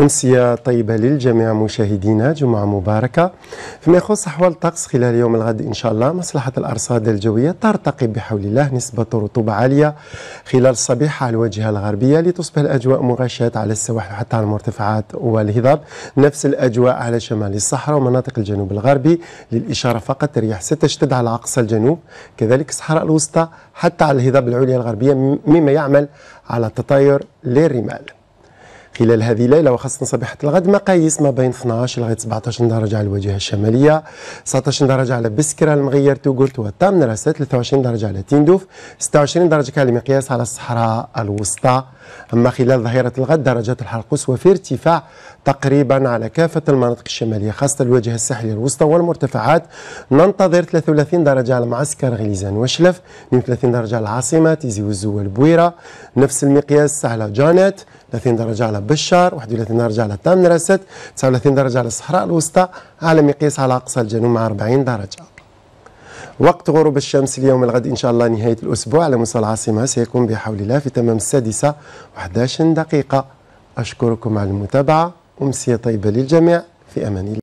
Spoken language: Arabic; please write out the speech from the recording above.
أمسية طيبة للجميع مشاهدينا جمعة مباركة فيما يخص أحوال الطقس خلال يوم الغد إن شاء الله مصلحة الأرصاد الجوية ترتقي بحول الله نسبة رطوبة عالية خلال الصبيحة على الواجهة الغربية لتصبح الأجواء مغشاة على السواحل وحتى على المرتفعات والهضاب نفس الأجواء على شمال الصحراء ومناطق الجنوب الغربي للإشارة فقط الرياح ستشتد على أقصى الجنوب كذلك الصحراء الوسطى حتى على الهضاب العليا الغربية مما يعمل على تطاير للرمال خلال هذه الليلة وخاصة صباحة الغد مقاييس ما بين 12 لغاية 17 درجة على الواجهة الشمالية 19 درجة على بسكرة المغير توغرت والتامن 23 درجة على تندوف 26 درجة كالمقياس على الصحراء الوسطى أما خلال ظهيرة الغد درجات الحرارة القصوى في ارتفاع تقريبا على كافة المناطق الشمالية خاصة الواجهة الساحلية الوسطى والمرتفعات ننتظر 33 درجة على معسكر غليزان وشلف 32 درجة على العاصمة تيزي وزو والبويرة نفس المقياس على جانيت 30 درجة على بشار 31 درجة على نرست 39 درجة على الصحراء الوسطى على مقياس على أقصى الجنوب مع 40 درجة وقت غروب الشمس اليوم الغد إن شاء الله نهاية الأسبوع على مستوى العاصمة سيكون بحول الله في تمام السادسة 11 دقيقة أشكركم على المتابعة أمسية طيبة للجميع في أمان الله